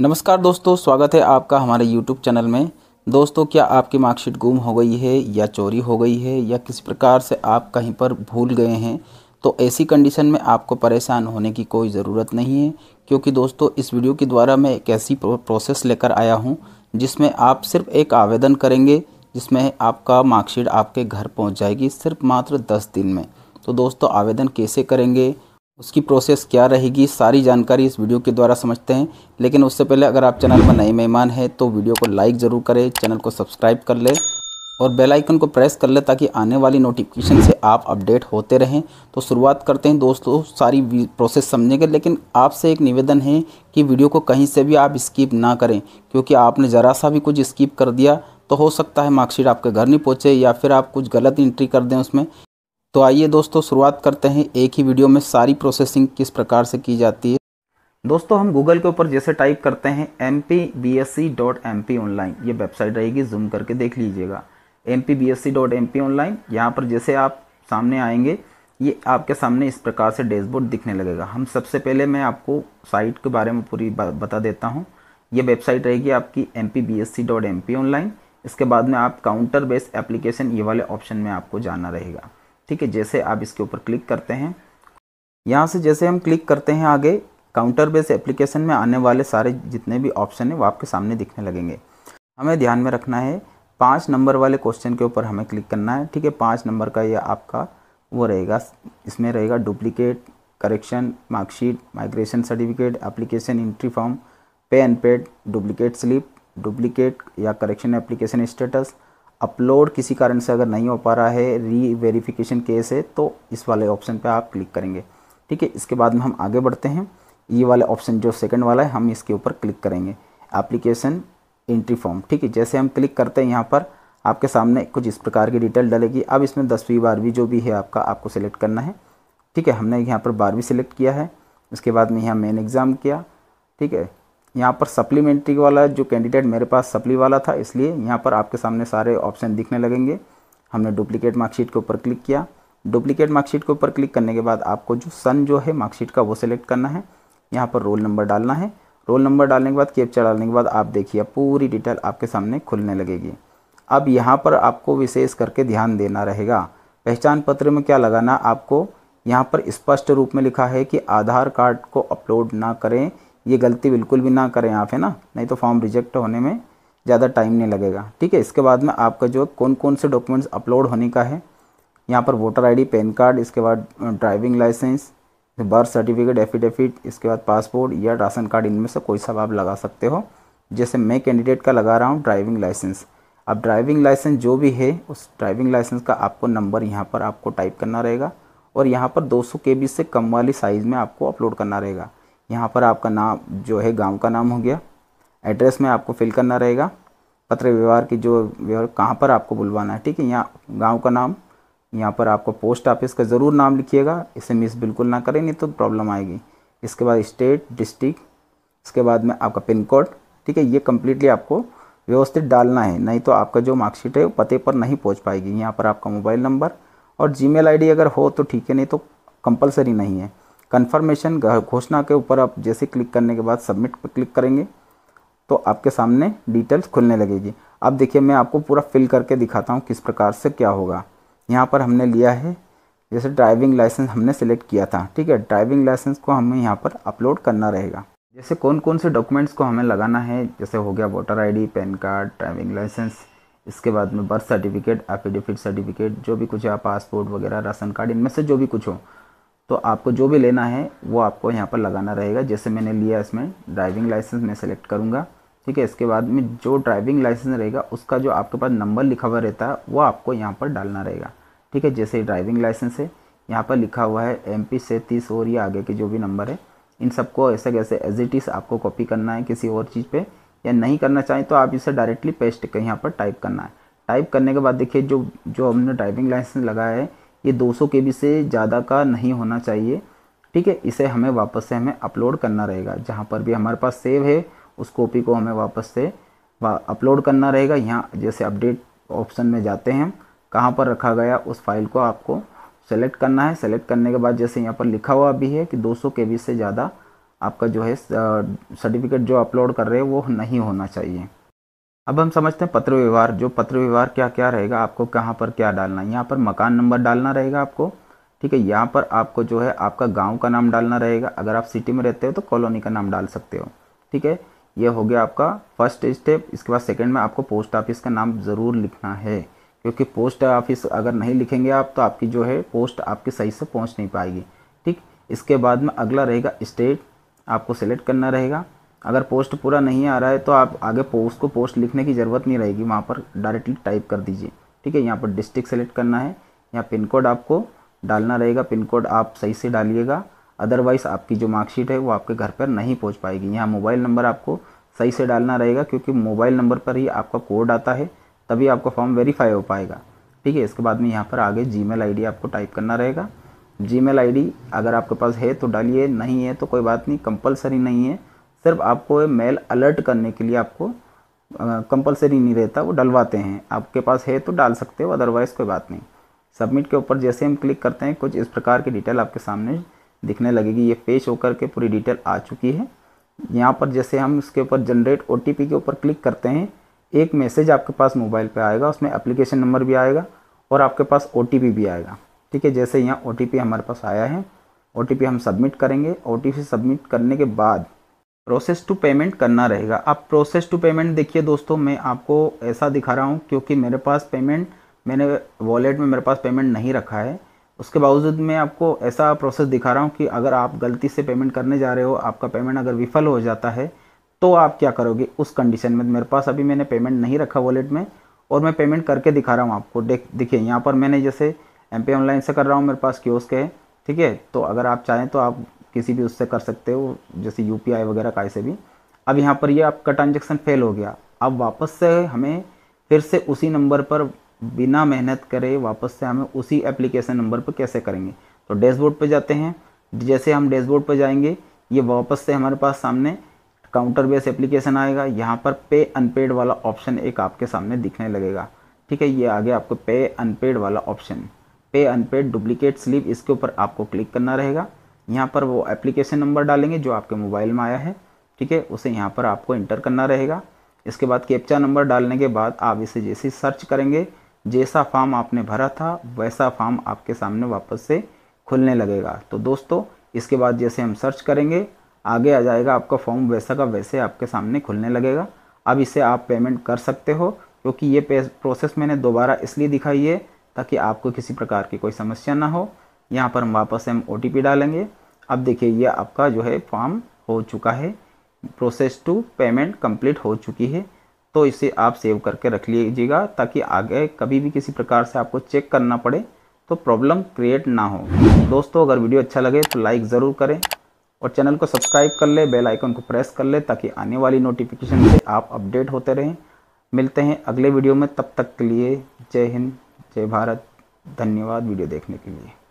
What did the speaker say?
नमस्कार दोस्तों स्वागत है आपका हमारे यूट्यूब चैनल में दोस्तों क्या आपकी मार्कशीट गुम हो गई है या चोरी हो गई है या किसी प्रकार से आप कहीं पर भूल गए हैं तो ऐसी कंडीशन में आपको परेशान होने की कोई ज़रूरत नहीं है क्योंकि दोस्तों इस वीडियो के द्वारा मैं एक ऐसी प्रोसेस लेकर आया हूँ जिसमें आप सिर्फ एक आवेदन करेंगे जिसमें आपका मार्कशीट आपके घर पहुँच जाएगी सिर्फ मात्र दस दिन में तो दोस्तों आवेदन कैसे करेंगे उसकी प्रोसेस क्या रहेगी सारी जानकारी इस वीडियो के द्वारा समझते हैं लेकिन उससे पहले अगर आप चैनल पर नए मेहमान हैं तो वीडियो को लाइक ज़रूर करें चैनल को सब्सक्राइब कर लें और बेल आइकन को प्रेस कर ले ताकि आने वाली नोटिफिकेशन से आप अपडेट होते रहें तो शुरुआत करते हैं दोस्तों सारी प्रोसेस समझेंगे लेकिन आपसे एक निवेदन है कि वीडियो को कहीं से भी आप स्किप ना करें क्योंकि आपने ज़रा सा भी कुछ स्किप कर दिया तो हो सकता है मार्कशीट आपके घर नहीं पहुँचे या फिर आप कुछ गलत इंट्री कर दें उसमें तो आइए दोस्तों शुरुआत करते हैं एक ही वीडियो में सारी प्रोसेसिंग किस प्रकार से की जाती है दोस्तों हम गूगल के ऊपर जैसे टाइप करते हैं M P B S C dot M P online ये वेबसाइट रहेगी जूम करके देख लीजिएगा M P B S C dot M P online यहाँ पर जैसे आप सामने आएंगे ये आपके सामने इस प्रकार से डैशबोर्ड दिखने लगेगा हम सबसे पहले मैं आपको साइट के बारे में पूरी बता देता हूँ ये वेबसाइट रहेगी आपकी M P B S C dot M P online इसके बाद में आप काउंटर बेस्ड एप्लीकेशन ये वाले ऑप्शन में आपको जाना रहेगा ठीक है जैसे आप इसके ऊपर क्लिक करते हैं यहाँ से जैसे हम क्लिक करते हैं आगे काउंटर बेस एप्लीकेशन में आने वाले सारे जितने भी ऑप्शन हैं वो आपके सामने दिखने लगेंगे हमें ध्यान में रखना है पाँच नंबर वाले क्वेश्चन के ऊपर हमें क्लिक करना है ठीक है पाँच नंबर का ये आपका वो रहेगा इसमें रहेगा duplicate correction marksheet migration certificate application entry form pay and paid duplicate slip duplicate या करेक्शन एप्लीकेशन स्टेटस अपलोड किसी कारण से अगर नहीं हो पा रहा है री वेरीफिकेशन केस है तो इस वाले ऑप्शन पे आप क्लिक करेंगे ठीक है इसके बाद में हम आगे बढ़ते हैं ये वाले ऑप्शन जो सेकंड वाला है हम इसके ऊपर क्लिक करेंगे एप्लीकेशन एंट्री फॉर्म ठीक है जैसे हम क्लिक करते हैं यहाँ पर आपके सामने कुछ इस प्रकार की डिटेल डलेगी अब इसमें दसवीं बारहवीं जो भी है आपका आपको सेलेक्ट करना है ठीक है हमने यहाँ पर बारहवीं सेलेक्ट किया है उसके बाद में यहाँ मेन एग्ज़ाम किया ठीक है यहाँ पर सप्लीमेंट्री वाला जो कैंडिडेट मेरे पास सप्ली वाला था इसलिए यहाँ पर आपके सामने सारे ऑप्शन दिखने लगेंगे हमने डुप्लीकेट मार्कशीट के ऊपर क्लिक किया डुप्लीकेट मार्कशीट के ऊपर क्लिक करने के बाद आपको जो सन जो है मार्कशीट का वो सिलेक्ट करना है यहाँ पर रोल नंबर डालना है रोल नंबर डालने के बाद कैप्चा डालने के बाद आप देखिए पूरी डिटेल आपके सामने खुलने लगेगी अब यहाँ पर आपको विशेष करके ध्यान देना रहेगा पहचान पत्र में क्या लगाना आपको यहाँ पर स्पष्ट रूप में लिखा है कि आधार कार्ड को अपलोड ना करें ये गलती बिल्कुल भी ना करें आप है ना नहीं तो फॉर्म रिजेक्ट होने में ज़्यादा टाइम नहीं लगेगा ठीक है इसके बाद में आपका जो कौन कौन से डॉक्यूमेंट्स अपलोड होने का है यहाँ पर वोटर आईडी पैन कार्ड इसके बाद driving licence birth certificate affidavit इसके बाद पासपोर्ट या राशन कार्ड इनमें से कोई सब आप लगा सकते हो जैसे मैं कैंडिडेट का लगा रहा हूँ ड्राइविंग लाइसेंस अब ड्राइविंग लाइसेंस जो भी है उस ड्राइविंग लाइसेंस का आपको नंबर यहाँ पर आपको टाइप करना रहेगा और यहाँ पर 200 के से कम वाली साइज़ में आपको अपलोड करना रहेगा यहाँ पर आपका नाम जो है गांव का नाम हो गया एड्रेस में आपको फिल करना रहेगा पत्र व्यवहार की जो व्यवहार कहाँ पर आपको बुलवाना है ठीक है यहाँ गाँव का नाम यहाँ पर आपको पोस्ट ऑफिस का ज़रूर नाम लिखिएगा इसे मिस बिल्कुल ना करें नहीं तो प्रॉब्लम आएगी इसके बाद स्टेट डिस्ट्रिक्ट इसके बाद में आपका पिन कोड ठीक है ये कम्प्लीटली आपको व्यवस्थित डालना है नहीं तो आपका जो मार्कशीट है वो पते पर नहीं पहुँच पाएगी यहाँ पर आपका मोबाइल नंबर और जी मेल अगर हो तो ठीक है नहीं तो कंपलसरी नहीं है कन्फर्मेशन घोषणा के ऊपर आप जैसे क्लिक करने के बाद सबमिट पर क्लिक करेंगे तो आपके सामने डिटेल्स खुलने लगेगी अब देखिए मैं आपको पूरा फिल करके दिखाता हूँ किस प्रकार से क्या होगा यहाँ पर हमने लिया है जैसे ड्राइविंग लाइसेंस हमने सेलेक्ट किया था ठीक है ड्राइविंग लाइसेंस को हमें यहाँ पर अपलोड करना रहेगा जैसे कौन कौन से डॉक्यूमेंट्स को हमें लगाना है जैसे हो गया voter ID PAN card driving licence इसके बाद में बर्थ सर्टिफिकेट एफिडेविट सर्टिफिकेट जो भी कुछ है पासपोर्ट वगैरह राशन कार्ड इनमें से जो भी कुछ हो तो आपको जो भी लेना है वो आपको यहाँ पर लगाना रहेगा जैसे मैंने लिया इसमें ड्राइविंग लाइसेंस मैं सेलेक्ट करूँगा ठीक है इसके बाद में जो ड्राइविंग लाइसेंस रहेगा उसका जो आपके पास नंबर लिखा हुआ रहता है वो आपको यहाँ पर डालना रहेगा ठीक है जैसे ड्राइविंग लाइसेंस है यहाँ पर लिखा हुआ है एम से तीस और या आगे के जो भी नंबर है इन सबको ऐसे कैसे एज इट इज़ आपको कॉपी करना है किसी और चीज़ पर या नहीं करना चाहें तो आप इसे डायरेक्टली पेस्ट यहाँ पर टाइप करना है टाइप करने के बाद देखिए जो जो हमने ड्राइविंग लाइसेंस लगाया है ये 200 के से ज़्यादा का नहीं होना चाहिए ठीक है इसे हमें वापस से हमें अपलोड करना रहेगा जहाँ पर भी हमारे पास सेव है उस कॉपी को हमें वापस से अपलोड करना रहेगा यहाँ जैसे अपडेट ऑप्शन में जाते हैं कहाँ पर रखा गया उस फाइल को आपको सेलेक्ट करना है सेलेक्ट करने के बाद जैसे यहाँ पर लिखा हुआ भी है कि 200 के से ज़्यादा आपका जो है सर्टिफिकेट जो अपलोड कर रहे हैं वो नहीं होना चाहिए अब हम समझते हैं पत्र व्यवहार जो पत्र व्यवहार क्या क्या रहेगा आपको कहाँ पर क्या डालना है यहाँ पर मकान नंबर डालना रहेगा आपको ठीक है यहाँ पर आपको जो है आपका गांव का नाम डालना रहेगा अगर आप सिटी में रहते हो तो कॉलोनी का नाम डाल सकते हो ठीक है ये हो गया आपका फर्स्ट स्टेप इसके बाद सेकेंड में आपको पोस्ट ऑफिस का नाम ज़रूर लिखना है क्योंकि पोस्ट ऑफिस अगर नहीं लिखेंगे आप तो आपकी जो है पोस्ट आपके सही से पहुँच नहीं पाएगी ठीक इसके बाद में अगला रहेगा स्टेट आपको सेलेक्ट करना रहेगा अगर पोस्ट पूरा नहीं आ रहा है तो आप आगे पोस्ट को पोस्ट लिखने की ज़रूरत नहीं रहेगी वहाँ पर डायरेक्टली टाइप कर दीजिए ठीक है यहाँ पर डिस्ट्रिक्ट सेलेक्ट करना है यहाँ पिन कोड आपको डालना रहेगा पिन कोड आप सही से डालिएगा अदरवाइज़ आपकी जो मार्कशीट है वो आपके घर पर नहीं पहुँच पाएगी यहाँ मोबाइल नंबर आपको सही से डालना रहेगा क्योंकि मोबाइल नंबर पर ही आपका कोड आता है तभी आपका फॉर्म वेरीफाई हो पाएगा ठीक है इसके बाद में यहाँ पर आगे जी मेल आपको टाइप करना रहेगा जी मेल अगर आपके पास है तो डालिए नहीं है तो कोई बात नहीं कंपलसरी नहीं है सिर्फ आपको मेल अलर्ट करने के लिए आपको कंपलसरी नहीं रहता वो डलवाते हैं आपके पास है तो डाल सकते हो अदरवाइज़ कोई बात नहीं सबमिट के ऊपर जैसे हम क्लिक करते हैं कुछ इस प्रकार की डिटेल आपके सामने दिखने लगेगी ये पेश होकर के पूरी डिटेल आ चुकी है यहाँ पर जैसे हम इसके ऊपर जनरेट ओ के ऊपर क्लिक करते हैं एक मैसेज आपके पास मोबाइल पे आएगा उसमें एप्लीकेशन नंबर भी आएगा और आपके पास ओ भी आएगा ठीक है जैसे यहाँ ओ हमारे पास आया है ओ हम सबमिट करेंगे ओ सबमिट करने के बाद प्रोसेस टू पेमेंट करना रहेगा अब प्रोसेस टू पेमेंट देखिए दोस्तों मैं आपको ऐसा दिखा रहा हूँ क्योंकि मेरे पास पेमेंट मैंने वॉलेट में मेरे पास पेमेंट नहीं रखा है उसके बावजूद मैं आपको ऐसा प्रोसेस दिखा रहा हूँ कि अगर आप गलती से पेमेंट करने जा रहे हो आपका पेमेंट अगर विफल हो जाता है तो आप क्या करोगे उस कंडीशन में मेरे पास अभी मैंने पेमेंट नहीं रखा वॉलेट में और मैं पेमेंट करके दिखा रहा हूँ आपको देख देखिए यहाँ पर मैंने जैसे एम ऑनलाइन से कर रहा हूँ मेरे पास क्योस्क है ठीक है तो अगर आप चाहें तो आप किसी भी उससे कर सकते हो जैसे यू वगैरह का ऐसे भी अब यहाँ पर ये यह आपका ट्रांजेक्शन फेल हो गया अब वापस से हमें फिर से उसी नंबर पर बिना मेहनत करे वापस से हमें उसी एप्लीकेशन नंबर पर कैसे करेंगे तो डैशबोर्ड पर जाते हैं जैसे हम डैशबोर्ड पर जाएंगे ये वापस से हमारे पास सामने काउंटर बेस एप्लीकेशन आएगा यहाँ पर पे अनपेड वाला ऑप्शन एक आपके सामने दिखने लगेगा ठीक है ये आ गया आपको पे अनपेड वाला ऑप्शन पे अनपेड डुप्लीकेट स्लीप इसके ऊपर आपको क्लिक करना रहेगा यहाँ पर वो एप्लीकेशन नंबर डालेंगे जो आपके मोबाइल में आया है ठीक है उसे यहाँ पर आपको इंटर करना रहेगा इसके बाद कैप्चा नंबर डालने के बाद आप इसे जैसे सर्च करेंगे जैसा फॉर्म आपने भरा था वैसा फॉर्म आपके सामने वापस से खुलने लगेगा तो दोस्तों इसके बाद जैसे हम सर्च करेंगे आगे आ जाएगा आपका फॉर्म वैसा का वैसे आपके सामने खुलने लगेगा अब इसे आप पेमेंट कर सकते हो क्योंकि ये प्रोसेस मैंने दोबारा इसलिए दिखाई है ताकि आपको किसी प्रकार की कोई समस्या ना हो यहाँ पर हम वापस हम ओ डालेंगे अब देखिए ये आपका जो है फॉर्म हो चुका है प्रोसेस टू पेमेंट कंप्लीट हो चुकी है तो इसे आप सेव करके रख लीजिएगा ताकि आगे कभी भी किसी प्रकार से आपको चेक करना पड़े तो प्रॉब्लम क्रिएट ना हो दोस्तों अगर वीडियो अच्छा लगे तो लाइक ज़रूर करें और चैनल को सब्सक्राइब कर ले बेल आइकन को प्रेस कर ले ताकि आने वाली नोटिफिकेशन से आप अपडेट होते रहें मिलते हैं अगले वीडियो में तब तक के लिए जय हिंद जय भारत धन्यवाद वीडियो देखने के लिए